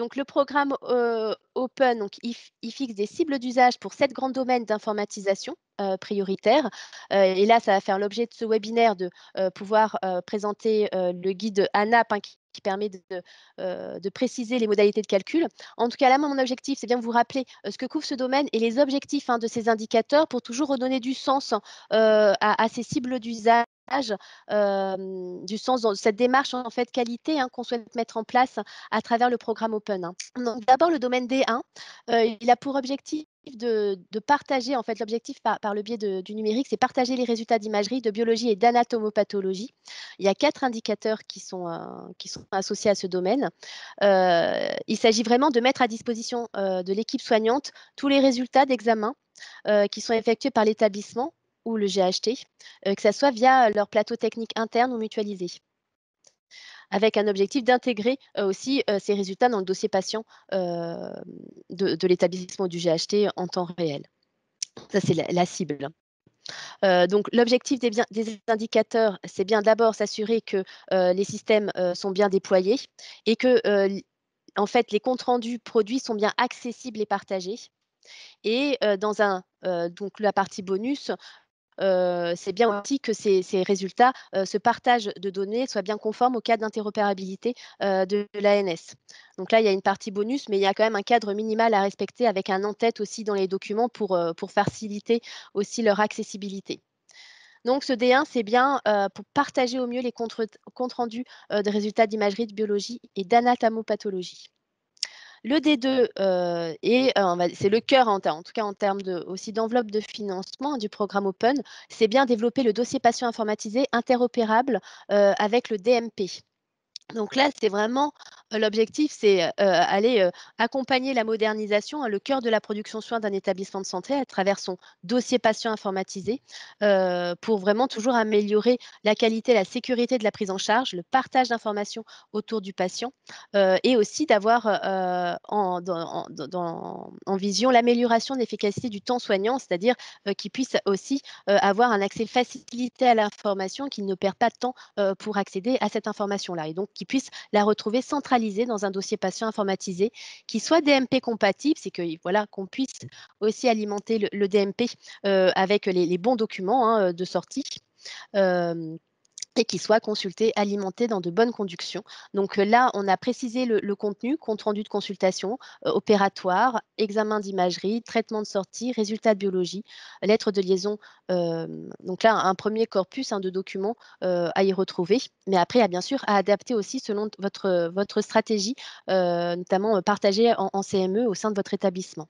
Donc, le programme euh, Open, donc, il, fixe des cibles d'usage pour sept grands domaines d'informatisation euh, prioritaires. Euh, et là, ça va faire l'objet de ce webinaire de pouvoir présenter le guide ANAP hein, qui, permet de, préciser les modalités de calcul. En tout cas, là, mon objectif, c'est bien de vous rappeler ce que couvre ce domaine et les objectifs hein, de ces indicateurs pour toujours redonner du sens à ces cibles d'usage du sens de cette démarche en fait qualité hein, qu'on souhaite mettre en place à travers le programme Open. Hein. d'abord le domaine D1, il a pour objectif de, partager, en fait, l'objectif par, le biais du numérique, c'est partager les résultats d'imagerie, de biologie et d'anatomopathologie. Il y a quatre indicateurs qui sont, qui sont associés à ce domaine. il s'agit vraiment de mettre à disposition de l'équipe soignante tous les résultats d'examen qui sont effectués par l'établissement ou le GHT, euh, que ce soit via euh, leur plateau technique interne ou mutualisé, avec un objectif d'intégrer euh, aussi ces résultats dans le dossier patient de, l'établissement du GHT en temps réel. Ça, c'est la, cible. donc l'objectif des, indicateurs, c'est bien d'abord s'assurer que les systèmes sont bien déployés et que en fait les comptes rendus produits sont bien accessibles et partagés. Et dans un, donc la partie bonus, c'est bien aussi que ces, résultats, ce partage de données soient bien conformes au cadre d'interopérabilité de, l'ANS. Donc là, il y a une partie bonus, mais il y a quand même un cadre minimal à respecter avec un en-tête aussi dans les documents pour, faciliter aussi leur accessibilité. Donc, ce D1, c'est bien pour partager au mieux les comptes, rendus de des résultats d'imagerie, de biologie et d'anatomopathologie. Le D2 euh, euh, c'est le cœur en, tout cas en termes de, aussi d'enveloppe de financement du programme Open. C'est bien développer le dossier patient informatisé interopérable euh, avec le DMP. Donc là, c'est vraiment euh, l'objectif, c'est euh, aller accompagner la modernisation, hein, le cœur de la production soins d'un établissement de santé à travers son dossier patient informatisé pour vraiment toujours améliorer la qualité, la sécurité de la prise en charge, le partage d'informations autour du patient et aussi d'avoir en, en, en, vision l'amélioration de l'efficacité du temps soignant, c'est-à-dire qu'il puisse aussi avoir un accès facilité à l'information, qu'il ne perd pas de temps pour accéder à cette information-là et donc qu'il puisse la retrouver centralisée dans un dossier patient informatisé qui soit DMP compatible, c'est que voilà qu'on puisse aussi alimenter le, DMP euh, avec les, bons documents hein, de sortie et qui soit consulté, alimenté dans de bonnes conductions. Donc là, on a précisé le, contenu, compte rendu de consultation, opératoire, examen d'imagerie, traitement de sortie, résultat de biologie, lettre de liaison. donc là, un premier corpus hein, de documents à y retrouver. Mais après, à, bien sûr, à adapter aussi selon votre, votre stratégie, notamment partagée en CME au sein de votre établissement.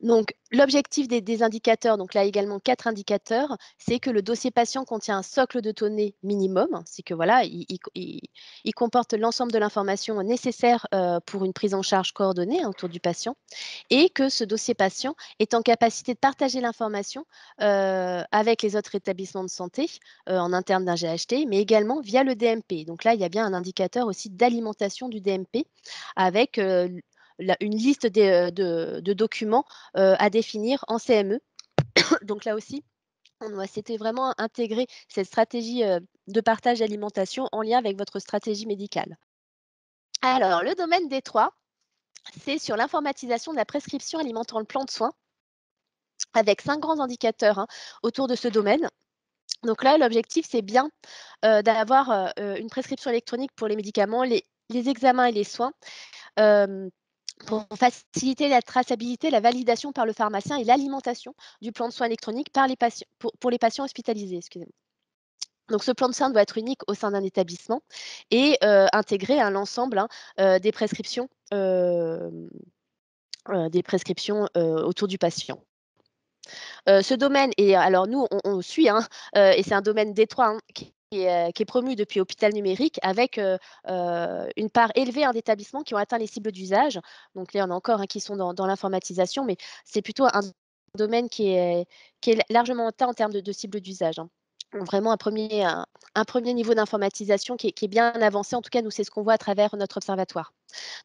Donc, l'objectif des, indicateurs, donc là également quatre indicateurs, c'est que le dossier patient contient un socle de données minimum, c'est que voilà, il, comporte l'ensemble de l'information nécessaire euh, pour une prise en charge coordonnée hein, autour du patient, et que ce dossier patient est en capacité de partager l'information euh, avec les autres établissements de santé euh, en interne d'un GHT, mais également via le DMP. Donc là, il y a bien un indicateur aussi d'alimentation du DMP avec une liste euh, de, documents euh, à définir en CME. Donc là aussi, on doit c'était vraiment intégrer cette stratégie euh, de partage d'alimentation en lien avec votre stratégie médicale. Alors, le domaine des trois, c'est sur l'informatisation de la prescription alimentant le plan de soins, avec cinq grands indicateurs hein, autour de ce domaine. Donc là, l'objectif, c'est bien d'avoir une prescription électronique pour les médicaments, les, examens et les soins pour faciliter la traçabilité, la validation par le pharmacien et l'alimentation du plan de soins électronique par les patients, pour, les patients hospitalisés. Donc ce plan de soins doit être unique au sein d'un établissement et euh, intégrer un l'ensemble hein, euh, des prescriptions, euh, des prescriptions autour du patient. ce domaine, et alors nous, on, suit, hein, et c'est un domaine d'étroit hein, euh, qui est, promu depuis Hôpital Numérique avec euh, euh, une part élevée d'établissements qui ont atteint les cibles d'usage. Donc là, il y en a encore hein, qui sont dans, l'informatisation, mais c'est plutôt un domaine qui est, largement atteint en termes de, cibles d'usage. Hein. vraiment un premier, niveau d'informatisation qui, qui, est bien avancé. En tout cas, nous, c'est ce qu'on voit à travers notre observatoire.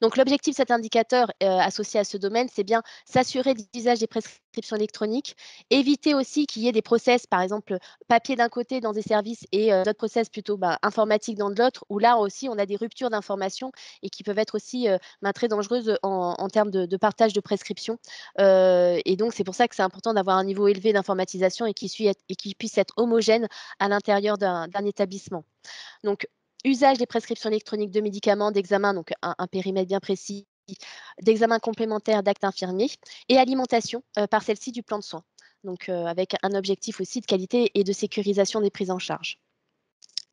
Donc l'objectif de cet indicateur euh, associé à ce domaine, c'est bien s'assurer de l'usage des prescriptions électroniques, éviter aussi qu'il y ait des process, par exemple papier d'un côté dans des services et euh, d'autres process plutôt bah, informatiques dans l'autre, où là aussi on a des ruptures d'informations et qui peuvent être aussi euh, bah, très dangereuses en, termes de, partage de prescriptions. et donc c'est pour ça que c'est important d'avoir un niveau élevé d'informatisation et qui puisse être homogène à l'intérieur d'un établissement. Donc usage des prescriptions électroniques de médicaments, d'examens, donc un, périmètre bien précis, d'examens complémentaires d'actes infirmiers et alimentation euh, par celle-ci du plan de soins, donc euh, avec un objectif aussi de qualité et de sécurisation des prises en charge.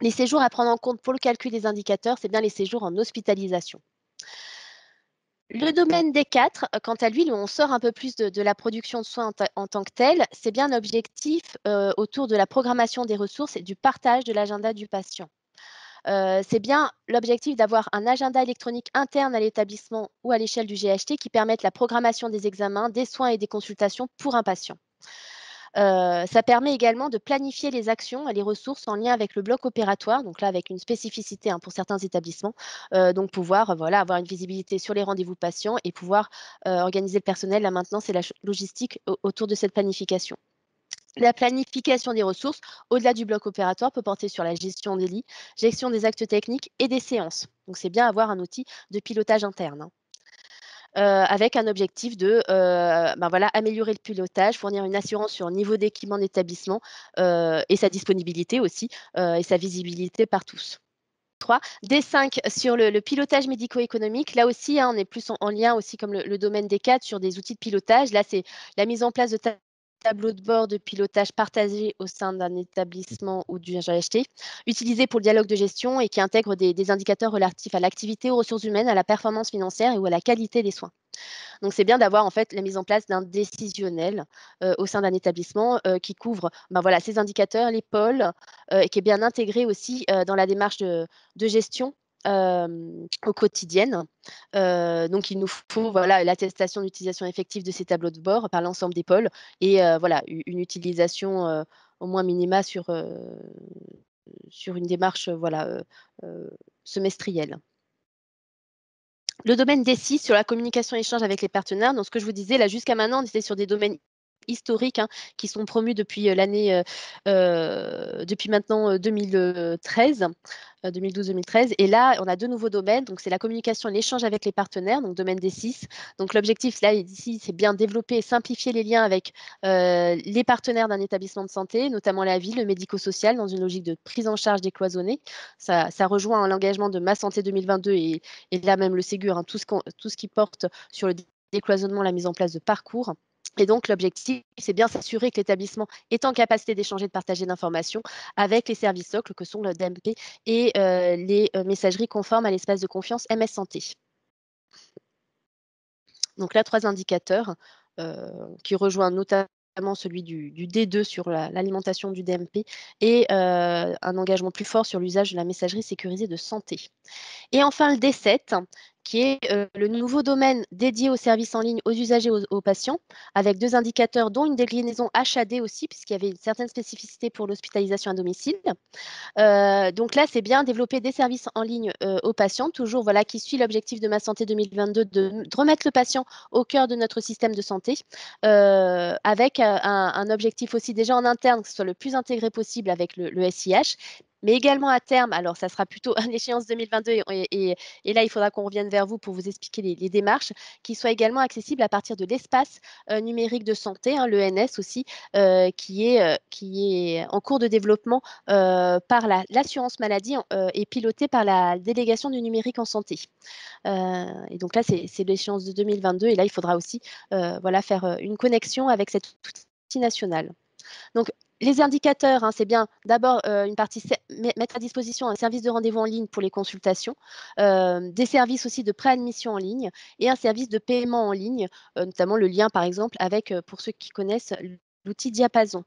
Les séjours à prendre en compte pour le calcul des indicateurs, c'est bien les séjours en hospitalisation. Le domaine des quatre, euh, quant à lui, on sort un peu plus de, la production de soins en, tant que tel, c'est bien un objectif autour de la programmation des ressources et du partage de l'agenda du patient c'est bien l'objectif d'avoir un agenda électronique interne à l'établissement ou à l'échelle du GHT qui permette la programmation des examens, des soins et des consultations pour un patient. ça permet également de planifier les actions et les ressources en lien avec le bloc opératoire, donc là avec une spécificité hein, pour certains établissements, donc pouvoir voilà, avoir une visibilité sur les rendez-vous patients et pouvoir organiser le personnel, la maintenance et la logistique autour de cette planification. La planification des ressources, au-delà du bloc opératoire, peut porter sur la gestion des lits, gestion des actes techniques et des séances. Donc c'est bien avoir un outil de pilotage interne. Hein. Euh, avec un objectif de euh, ben voilà, améliorer le pilotage, fournir une assurance sur le niveau d'équipement d'établissement euh, et sa disponibilité aussi et sa visibilité par tous. 3. D5 sur le, pilotage médico-économique. Là aussi, hein, on est plus en, lien aussi comme le, domaine des 4 sur des outils de pilotage. Là, c'est la mise en place de tableau de bord de pilotage partagé au sein d'un établissement ou d'une GHT, utilisé pour le dialogue de gestion et qui intègre des, indicateurs relatifs à l'activité, aux ressources humaines, à la performance financière et ou à la qualité des soins. Donc c'est bien d'avoir en fait la mise en place d'un décisionnel euh, au sein d'un établissement euh, qui couvre ben, voilà, ces indicateurs, les pôles, euh, et qui est bien intégré aussi dans la démarche de gestion au quotidien donc, il nous faut voilà l'attestation d'utilisation effective de ces tableaux de bord par l'ensemble des pôles et voilà une utilisation au moins minima sur, sur une démarche voilà semestrielle. Le domaine des six sur la communication et échange avec les partenaires. Donc, ce que je vous disais là, jusqu'à maintenant, on était sur des domaines historiques hein, qui sont promus depuis euh, l'année, euh, euh, depuis maintenant 2013. 2012-2013. Et là, on a deux nouveaux domaines. Donc, c'est la communication et l'échange avec les partenaires, donc domaine des six. Donc, l'objectif, là, ici, c'est bien développer et simplifier les liens avec les partenaires d'un établissement de santé, notamment la ville, le médico-social, dans une logique de prise en charge décloisonnée. Ça, ça rejoint l'engagement de Ma Santé 2022 et, là même le Ségur, hein, tout, ce tout ce qui porte sur le décloisonnement, la mise en place de parcours. Et donc, l'objectif, c'est bien s'assurer que l'établissement est en capacité d'échanger et de partager d'informations avec les services socles que sont le DMP et euh, les euh, messageries conformes à l'espace de confiance MS Santé. Donc là, trois indicateurs euh, qui rejoignent notamment celui du, D2 sur l'alimentation du DMP et un engagement plus fort sur l'usage de la messagerie sécurisée de santé. Et enfin, le D7 qui est euh, le nouveau domaine dédié aux services en ligne, aux usagers, aux, aux patients, avec deux indicateurs, dont une déclinaison HAD aussi, puisqu'il y avait une certaine spécificité pour l'hospitalisation à domicile. Euh, donc là, c'est bien développer des services en ligne euh, aux patients, toujours voilà, qui suit l'objectif de Ma Santé 2022 de, remettre le patient au cœur de notre système de santé, avec un, objectif aussi déjà en interne, que ce soit le plus intégré possible avec le, le SIH, mais également à terme, alors ça sera plutôt une échéance 2022, et, là il faudra qu'on revienne vers vous pour vous expliquer les, démarches, qui soient également accessibles à partir de l'espace euh, numérique de santé, hein, l'ENS aussi, euh, euh, qui, est, en cours de développement par l'assurance maladie et piloté par la délégation du numérique en santé. et donc là, c'est l'échéance de 2022, et là il faudra aussi voilà, faire une connexion avec cette outil nationale. Donc les indicateurs, hein, c'est bien d'abord euh, une partie mettre à disposition un service de rendez-vous en ligne pour les consultations, euh, des services aussi de préadmission en ligne et un service de paiement en ligne, euh, notamment le lien par exemple avec, pour ceux qui connaissent, l'outil Diapason.